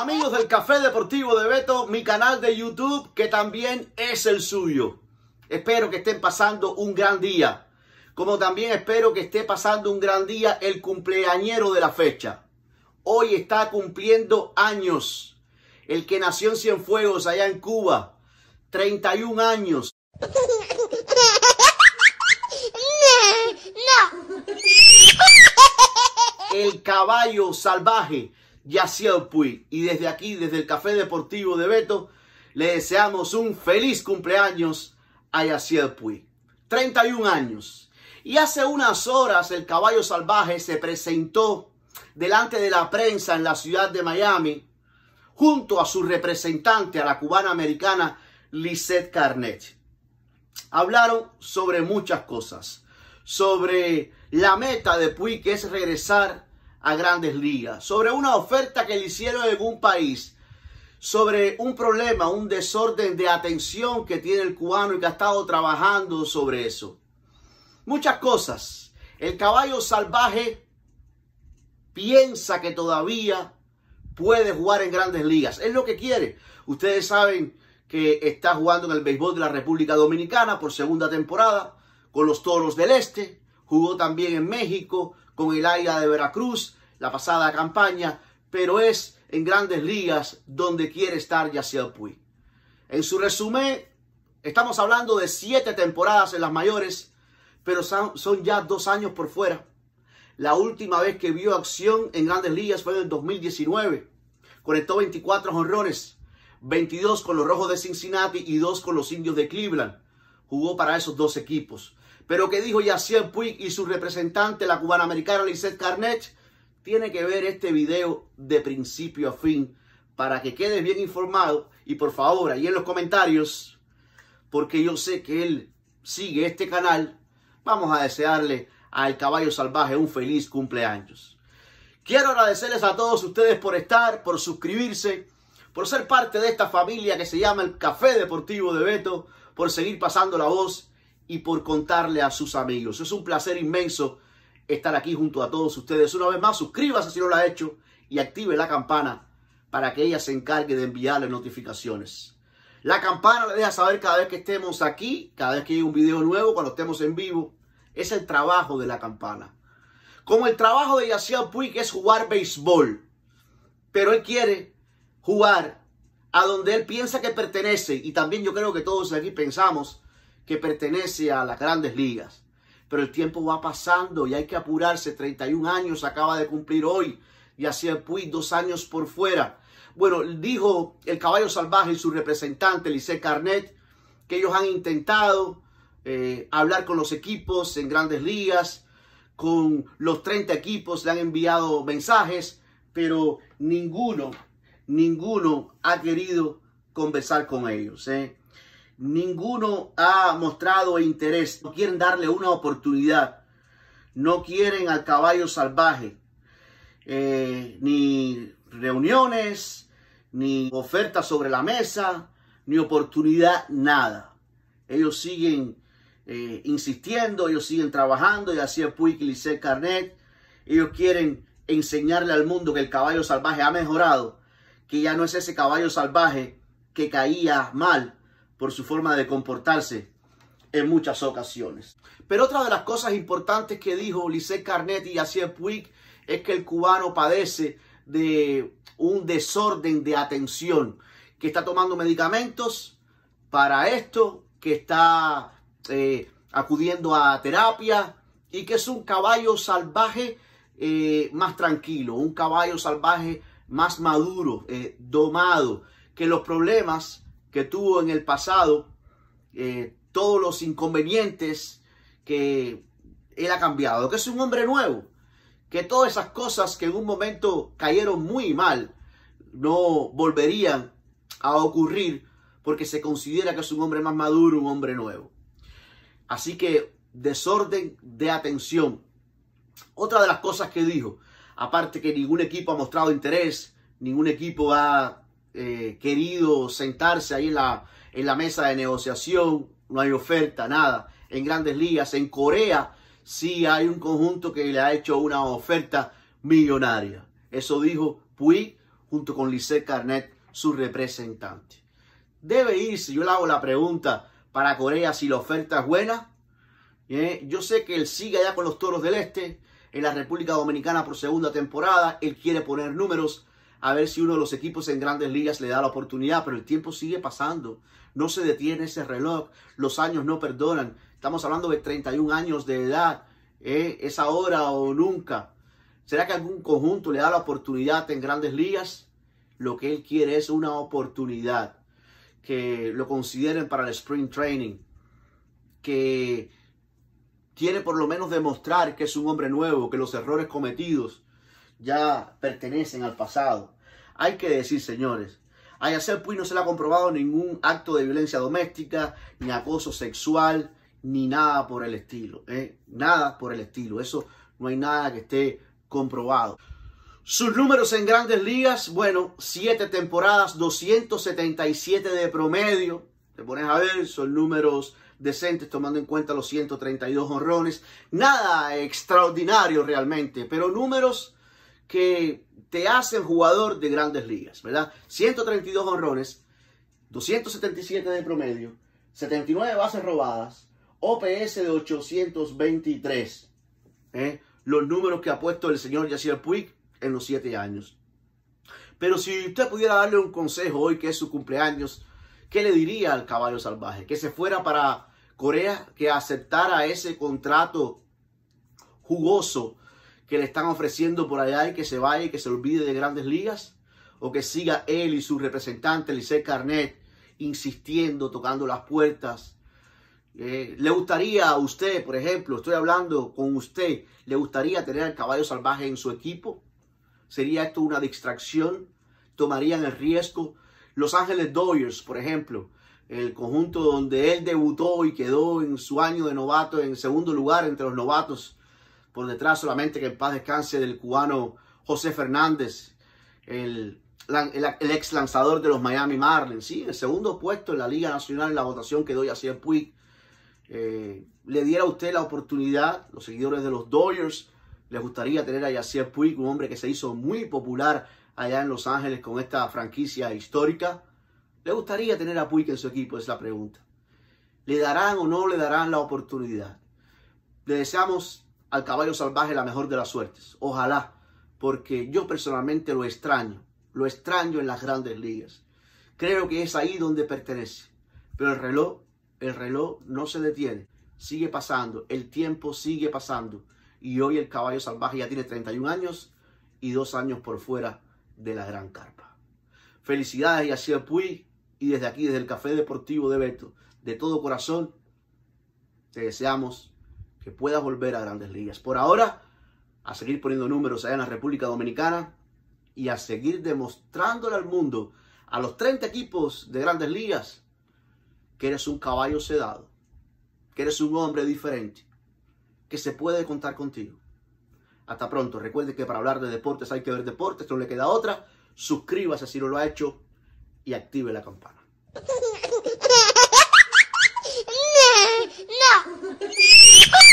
Amigos del Café Deportivo de Beto, mi canal de YouTube que también es el suyo. Espero que estén pasando un gran día. Como también espero que esté pasando un gran día el cumpleañero de la fecha. Hoy está cumpliendo años. El que nació en Cienfuegos, allá en Cuba. 31 años. el caballo salvaje Yaciel Puy. Y desde aquí, desde el Café Deportivo de Beto, le deseamos un feliz cumpleaños a Yaciel Puy. 31 años. Y hace unas horas el caballo salvaje se presentó delante de la prensa en la ciudad de Miami junto a su representante, a la cubana americana Lisette Carnet. Hablaron sobre muchas cosas, sobre la meta de Puy, que es regresar a grandes ligas, sobre una oferta que le hicieron en un país, sobre un problema, un desorden de atención que tiene el cubano y que ha estado trabajando sobre eso. Muchas cosas. El caballo salvaje piensa que todavía puede jugar en grandes ligas. Es lo que quiere. Ustedes saben que está jugando en el béisbol de la República Dominicana por segunda temporada con los Toros del Este. Jugó también en México, con el área de Veracruz la pasada campaña, pero es en grandes ligas donde quiere estar Yaciel Puig. En su resumen, estamos hablando de siete temporadas en las mayores, pero son ya dos años por fuera. La última vez que vio acción en grandes ligas fue en el 2019. Conectó 24 honrones, 22 con los Rojos de Cincinnati y 2 con los Indios de Cleveland. Jugó para esos dos equipos. Pero que dijo Yaciel Puig y su representante, la cubana americana Lisette Carnet, tiene que ver este video de principio a fin para que quede bien informado y por favor ahí en los comentarios, porque yo sé que él sigue este canal, vamos a desearle al caballo salvaje un feliz cumpleaños. Quiero agradecerles a todos ustedes por estar, por suscribirse, por ser parte de esta familia que se llama el Café Deportivo de Beto, por seguir pasando la voz y por contarle a sus amigos. Es un placer inmenso estar aquí junto a todos ustedes. Una vez más, suscríbase si no lo ha hecho y active la campana para que ella se encargue de enviarle notificaciones. La campana le deja saber cada vez que estemos aquí, cada vez que hay un video nuevo, cuando estemos en vivo. Es el trabajo de la campana. Como el trabajo de Yaciel Puig es jugar béisbol, pero él quiere jugar a donde él piensa que pertenece y también yo creo que todos aquí pensamos que pertenece a las grandes ligas. Pero el tiempo va pasando y hay que apurarse. 31 años acaba de cumplir hoy y así el pues, dos años por fuera. Bueno, dijo el caballo salvaje y su representante, Lice Carnet, que ellos han intentado eh, hablar con los equipos en grandes ligas, con los 30 equipos, le han enviado mensajes, pero ninguno, ninguno ha querido conversar con ellos. ¿eh? Ninguno ha mostrado interés. No quieren darle una oportunidad. No quieren al caballo salvaje. Eh, ni reuniones, ni ofertas sobre la mesa, ni oportunidad, nada. Ellos siguen eh, insistiendo, ellos siguen trabajando, y así es Carnet. Ellos quieren enseñarle al mundo que el caballo salvaje ha mejorado, que ya no es ese caballo salvaje que caía mal, por su forma de comportarse en muchas ocasiones. Pero otra de las cosas importantes que dijo Lisset Carnet y Asier Puig es que el cubano padece de un desorden de atención, que está tomando medicamentos para esto, que está eh, acudiendo a terapia y que es un caballo salvaje eh, más tranquilo, un caballo salvaje más maduro, eh, domado, que los problemas que tuvo en el pasado, eh, todos los inconvenientes que él ha cambiado, que es un hombre nuevo, que todas esas cosas que en un momento cayeron muy mal, no volverían a ocurrir porque se considera que es un hombre más maduro, un hombre nuevo. Así que desorden de atención. Otra de las cosas que dijo, aparte que ningún equipo ha mostrado interés, ningún equipo ha eh, querido sentarse ahí en la, en la mesa de negociación, no hay oferta, nada. En grandes ligas, en Corea, sí hay un conjunto que le ha hecho una oferta millonaria. Eso dijo Puig junto con Lisset Carnet, su representante. Debe irse, yo le hago la pregunta para Corea si la oferta es buena. Eh, yo sé que él sigue allá con los Toros del Este, en la República Dominicana por segunda temporada, él quiere poner números, a ver si uno de los equipos en grandes ligas le da la oportunidad, pero el tiempo sigue pasando. No se detiene ese reloj, los años no perdonan. Estamos hablando de 31 años de edad, ¿eh? es ahora o nunca. ¿Será que algún conjunto le da la oportunidad en grandes ligas? Lo que él quiere es una oportunidad, que lo consideren para el spring training, que quiere por lo menos demostrar que es un hombre nuevo, que los errores cometidos ya pertenecen al pasado. Hay que decir, señores, a Yacel pui pues no se le ha comprobado ningún acto de violencia doméstica, ni acoso sexual, ni nada por el estilo. ¿eh? Nada por el estilo. Eso no hay nada que esté comprobado. Sus números en grandes ligas, bueno, 7 temporadas, 277 de promedio. Te pones a ver, son números decentes tomando en cuenta los 132 honrones. Nada extraordinario realmente, pero números que te hacen jugador de grandes ligas, ¿verdad? 132 honrones, 277 de promedio, 79 bases robadas, OPS de 823. ¿eh? Los números que ha puesto el señor Yacir Puig en los 7 años. Pero si usted pudiera darle un consejo hoy que es su cumpleaños, ¿qué le diría al caballo salvaje? Que se fuera para Corea, que aceptara ese contrato jugoso que le están ofreciendo por allá y que se vaya y que se olvide de grandes ligas? ¿O que siga él y su representante, Lisset Carnet, insistiendo, tocando las puertas? Eh, ¿Le gustaría a usted, por ejemplo, estoy hablando con usted, le gustaría tener al caballo salvaje en su equipo? ¿Sería esto una distracción? ¿Tomarían el riesgo? Los Ángeles Dodgers, por ejemplo, el conjunto donde él debutó y quedó en su año de novato en segundo lugar entre los novatos por detrás solamente que en paz descanse del cubano José Fernández, el, ex lanzador de los Miami Marlins, ¿sí? el segundo puesto en la Liga Nacional en la votación que doy hacia Puig. Eh, le diera a usted la oportunidad, los seguidores de los Dodgers, le gustaría tener a Yacier Puig, un hombre que se hizo muy popular allá en Los Ángeles con esta franquicia histórica. ¿Le gustaría tener a Puig en su equipo? Es la pregunta. ¿Le darán o no le darán la oportunidad? Le deseamos al caballo salvaje la mejor de las suertes. Ojalá, porque yo personalmente lo extraño, lo extraño en las grandes ligas. Creo que es ahí donde pertenece. Pero el reloj, el reloj no se detiene, sigue pasando, el tiempo sigue pasando. Y hoy el caballo salvaje ya tiene 31 años y dos años por fuera de la gran carpa. Felicidades Yacía Puy y desde aquí, desde el Café Deportivo de Beto, de todo corazón, te deseamos que pueda volver a grandes ligas. Por ahora, a seguir poniendo números allá en la República Dominicana y a seguir demostrándole al mundo, a los 30 equipos de grandes ligas, que eres un caballo sedado, que eres un hombre diferente, que se puede contar contigo. Hasta pronto. Recuerde que para hablar de deportes hay que ver deportes, no le queda otra. Suscríbase si no lo ha hecho y active la campana.